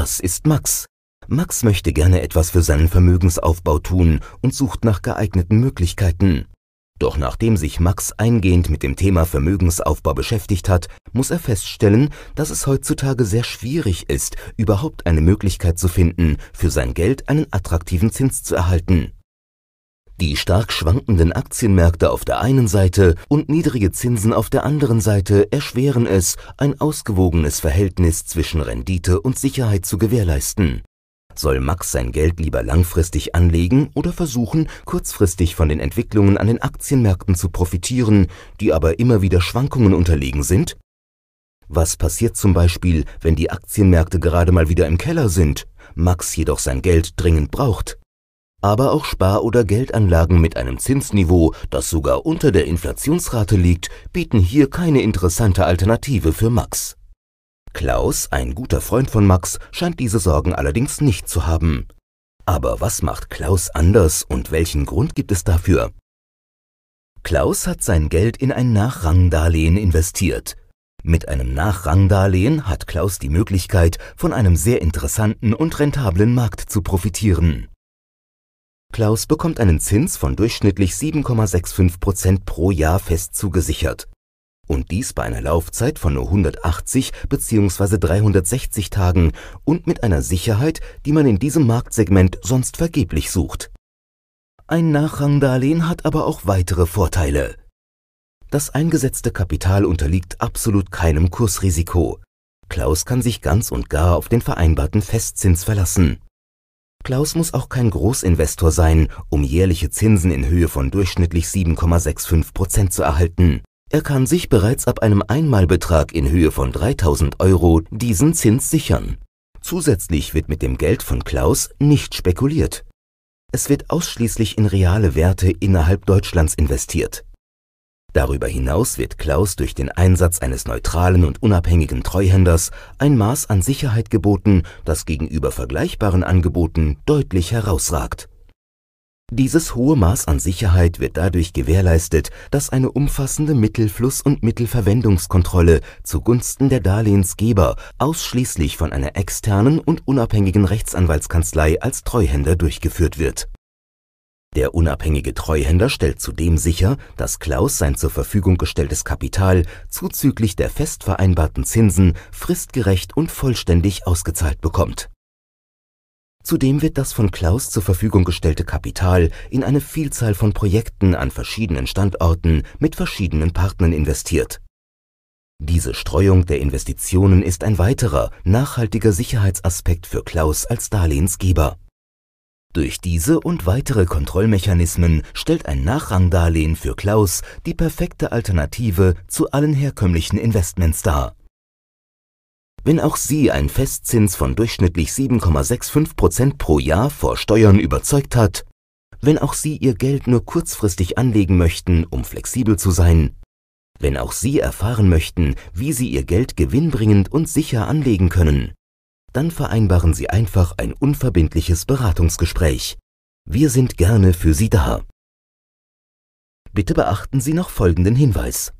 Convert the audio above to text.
Das ist Max. Max möchte gerne etwas für seinen Vermögensaufbau tun und sucht nach geeigneten Möglichkeiten. Doch nachdem sich Max eingehend mit dem Thema Vermögensaufbau beschäftigt hat, muss er feststellen, dass es heutzutage sehr schwierig ist, überhaupt eine Möglichkeit zu finden, für sein Geld einen attraktiven Zins zu erhalten. Die stark schwankenden Aktienmärkte auf der einen Seite und niedrige Zinsen auf der anderen Seite erschweren es, ein ausgewogenes Verhältnis zwischen Rendite und Sicherheit zu gewährleisten. Soll Max sein Geld lieber langfristig anlegen oder versuchen, kurzfristig von den Entwicklungen an den Aktienmärkten zu profitieren, die aber immer wieder Schwankungen unterlegen sind? Was passiert zum Beispiel, wenn die Aktienmärkte gerade mal wieder im Keller sind, Max jedoch sein Geld dringend braucht? aber auch Spar- oder Geldanlagen mit einem Zinsniveau, das sogar unter der Inflationsrate liegt, bieten hier keine interessante Alternative für Max. Klaus, ein guter Freund von Max, scheint diese Sorgen allerdings nicht zu haben. Aber was macht Klaus anders und welchen Grund gibt es dafür? Klaus hat sein Geld in ein Nachrangdarlehen investiert. Mit einem Nachrangdarlehen hat Klaus die Möglichkeit, von einem sehr interessanten und rentablen Markt zu profitieren. Klaus bekommt einen Zins von durchschnittlich 7,65 pro Jahr fest zugesichert. Und dies bei einer Laufzeit von nur 180 bzw. 360 Tagen und mit einer Sicherheit, die man in diesem Marktsegment sonst vergeblich sucht. Ein Nachrangdarlehen hat aber auch weitere Vorteile. Das eingesetzte Kapital unterliegt absolut keinem Kursrisiko. Klaus kann sich ganz und gar auf den vereinbarten Festzins verlassen. Klaus muss auch kein Großinvestor sein, um jährliche Zinsen in Höhe von durchschnittlich 7,65 Prozent zu erhalten. Er kann sich bereits ab einem Einmalbetrag in Höhe von 3000 Euro diesen Zins sichern. Zusätzlich wird mit dem Geld von Klaus nicht spekuliert. Es wird ausschließlich in reale Werte innerhalb Deutschlands investiert Darüber hinaus wird Klaus durch den Einsatz eines neutralen und unabhängigen Treuhänders ein Maß an Sicherheit geboten, das gegenüber vergleichbaren Angeboten deutlich herausragt. Dieses hohe Maß an Sicherheit wird dadurch gewährleistet, dass eine umfassende Mittelfluss- und Mittelverwendungskontrolle zugunsten der Darlehensgeber ausschließlich von einer externen und unabhängigen Rechtsanwaltskanzlei als Treuhänder durchgeführt wird der unabhängige Treuhänder stellt zudem sicher, dass Klaus sein zur Verfügung gestelltes Kapital zuzüglich der fest vereinbarten Zinsen fristgerecht und vollständig ausgezahlt bekommt. Zudem wird das von Klaus zur Verfügung gestellte Kapital in eine Vielzahl von Projekten an verschiedenen Standorten mit verschiedenen Partnern investiert. Diese Streuung der Investitionen ist ein weiterer, nachhaltiger Sicherheitsaspekt für Klaus als Darlehensgeber durch diese und weitere Kontrollmechanismen stellt ein Nachrangdarlehen für Klaus die perfekte Alternative zu allen herkömmlichen Investments dar. Wenn auch Sie ein Festzins von durchschnittlich 7,65% Prozent pro Jahr vor Steuern überzeugt hat, wenn auch Sie Ihr Geld nur kurzfristig anlegen möchten, um flexibel zu sein, wenn auch Sie erfahren möchten, wie Sie Ihr Geld gewinnbringend und sicher anlegen können, dann vereinbaren Sie einfach ein unverbindliches Beratungsgespräch. Wir sind gerne für Sie da. Bitte beachten Sie noch folgenden Hinweis.